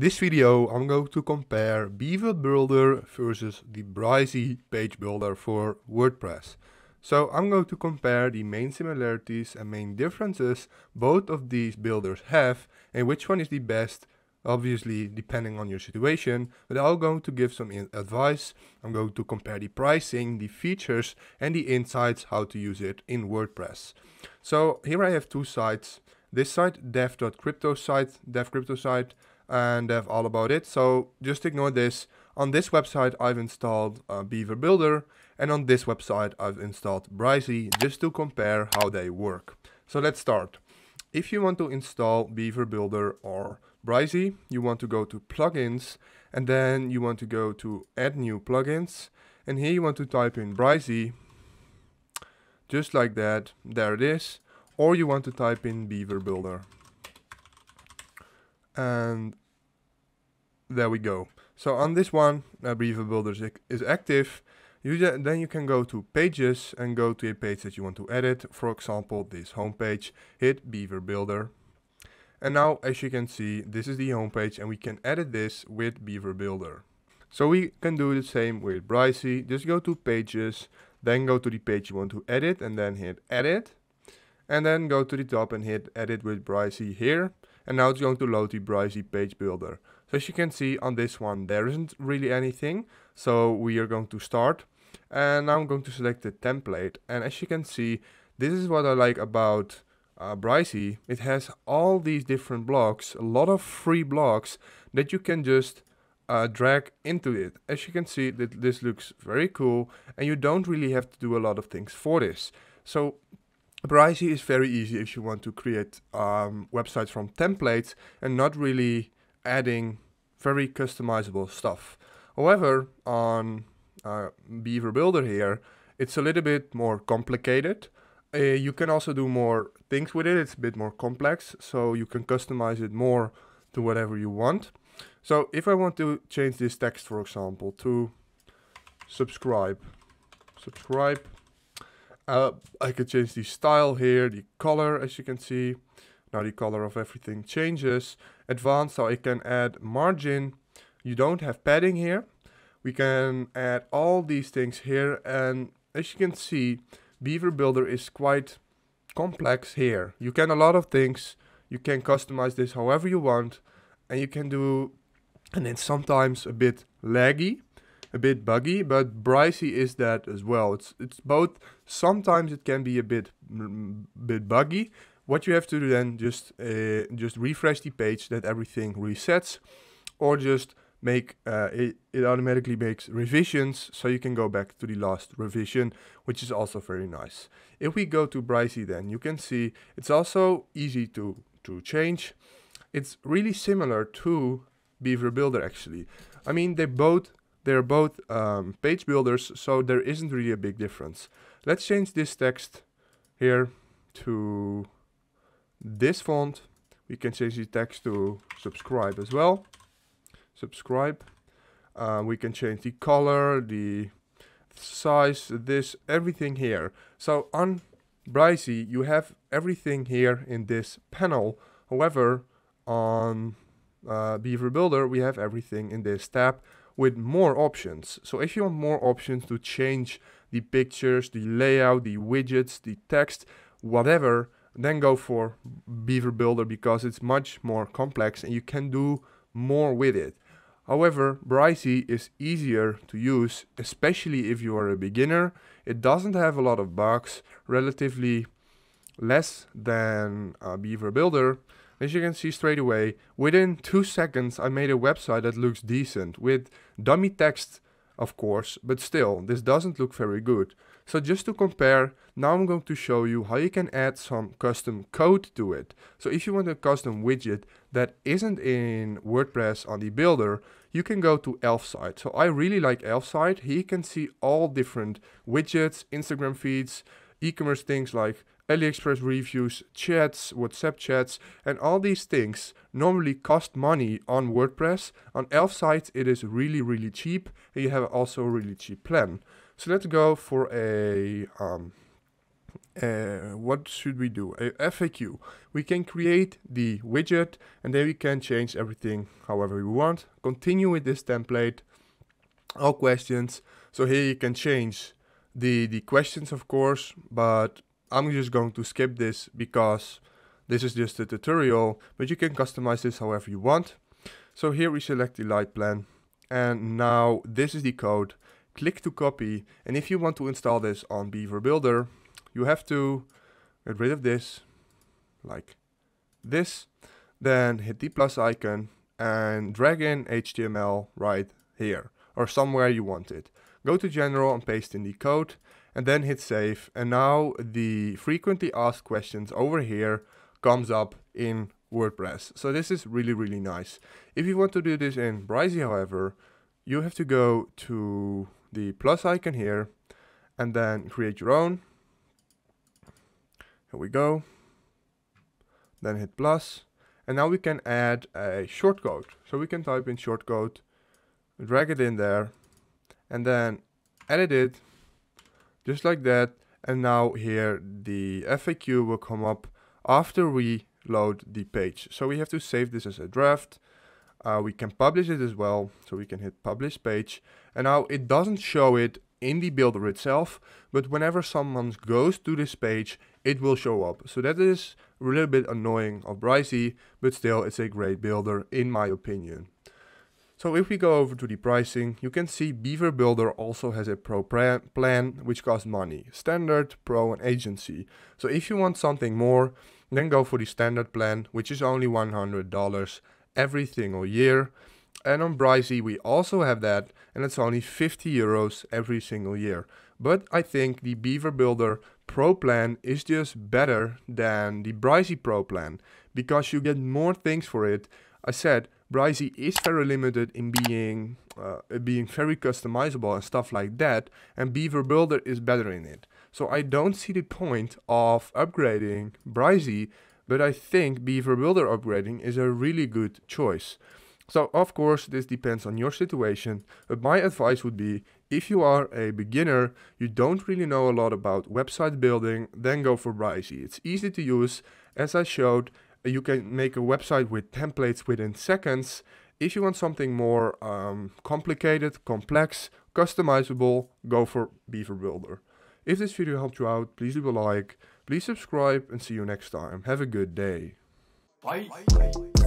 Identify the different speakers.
Speaker 1: In this video I'm going to compare Beaver Builder versus the Brizy page builder for WordPress. So I'm going to compare the main similarities and main differences both of these builders have and which one is the best obviously depending on your situation but I'm going to give some advice. I'm going to compare the pricing, the features and the insights how to use it in WordPress. So here I have two sites. This site dev.crypto site, dev crypto site and have all about it. So just ignore this. On this website, I've installed uh, Beaver Builder, and on this website, I've installed Brizy, just to compare how they work. So let's start. If you want to install Beaver Builder or Brizy, you want to go to Plugins, and then you want to go to Add New Plugins, and here you want to type in Brizy, just like that, there it is, or you want to type in Beaver Builder. And there we go. So on this one, uh, Builder is active. You then you can go to pages and go to a page that you want to edit. For example, this homepage, hit Beaver Builder. And now, as you can see, this is the homepage and we can edit this with Beaver Builder. So we can do the same with Bricey. Just go to pages, then go to the page you want to edit and then hit edit. And then go to the top and hit edit with Bricey here. And now it's going to load the Bricey page builder. So as you can see on this one, there isn't really anything. So we are going to start and now I'm going to select the template. And as you can see, this is what I like about uh, It has all these different blocks, a lot of free blocks that you can just uh, drag into it. As you can see, that this looks very cool and you don't really have to do a lot of things for this. So Bricey is very easy if you want to create um, websites from templates and not really adding very customizable stuff. However, on uh, Beaver Builder here, it's a little bit more complicated. Uh, you can also do more things with it. It's a bit more complex, so you can customize it more to whatever you want. So if I want to change this text, for example, to subscribe, subscribe, uh, I could change the style here, the color, as you can see. Now the color of everything changes advanced so I can add margin. You don't have padding here. We can add all these things here and as you can see Beaver Builder is quite complex here. You can a lot of things. You can customize this however you want and you can do and then sometimes a bit laggy a bit buggy, but Brycey is that as well. It's it's both. Sometimes it can be a bit mm, bit buggy, what you have to do then, just uh, just refresh the page that everything resets, or just make uh, it, it automatically makes revisions so you can go back to the last revision which is also very nice if we go to Bricey then you can see it's also easy to to change it's really similar to beaver builder actually i mean they both they're both um, page builders so there isn't really a big difference let's change this text here to this font. We can change the text to subscribe as well. Subscribe. Uh, we can change the color, the size, this, everything here. So on Bricey, you have everything here in this panel. However, on uh, Beaver Builder, we have everything in this tab with more options. So if you want more options to change the pictures, the layout, the widgets, the text, whatever, then go for Beaver Builder because it's much more complex and you can do more with it. However, Bricey is easier to use, especially if you are a beginner. It doesn't have a lot of bugs, relatively less than uh, Beaver Builder. As you can see straight away, within two seconds I made a website that looks decent with dummy text, of course, but still, this doesn't look very good. So just to compare, now I'm going to show you how you can add some custom code to it. So if you want a custom widget that isn't in WordPress on the builder, you can go to Elfsight. So I really like Elfsight. Here you can see all different widgets, Instagram feeds, e-commerce things like AliExpress reviews, chats, WhatsApp chats, and all these things normally cost money on WordPress. On Elf Sites, it is really, really cheap, and you have also a really cheap plan. So let's go for a, um, uh, what should we do? A FAQ. We can create the widget and then we can change everything however we want. Continue with this template, all questions. So here you can change the, the questions, of course, but I'm just going to skip this because this is just a tutorial, but you can customize this however you want. So here we select the light plan and now this is the code. Click to copy and if you want to install this on Beaver Builder, you have to get rid of this like this, then hit the plus icon and drag in HTML right here or somewhere you want it. Go to general and paste in the code and then hit save. And now the frequently asked questions over here comes up in WordPress. So this is really, really nice. If you want to do this in Brizy, however, you have to go to the plus icon here and then create your own. Here we go. Then hit And now we can add a shortcode. So we can type in shortcode, drag it in there, and then edit it just like that. And now here the FAQ will come up after we load the page. So we have to save this as a draft. Uh, we can publish it as well. So we can hit publish page. And now it doesn't show it in the builder itself, but whenever someone goes to this page, it will show up. So that is a little bit annoying of Bricey, but still it's a great builder in my opinion. So if we go over to the pricing, you can see Beaver Builder also has a pro plan which costs money, standard, pro and agency. So if you want something more, then go for the standard plan which is only $100 every single year. And on Bricey we also have that and it's only 50 euros every single year. But I think the Beaver Builder Pro plan is just better than the Bricey Pro plan because you get more things for it. I said Brizey is very limited in being uh, being very customizable and stuff like that, and Beaver Builder is better in it. So I don't see the point of upgrading Brizey, but I think Beaver Builder upgrading is a really good choice. So of course this depends on your situation, but my advice would be if you are a beginner, you don't really know a lot about website building, then go for Brizey. It's easy to use, as I showed, you can make a website with templates within seconds. If you want something more um, complicated, complex, customizable, go for Beaver Builder. If this video helped you out, please leave a like, please subscribe and see you next time. Have a good day. Bye. Bye.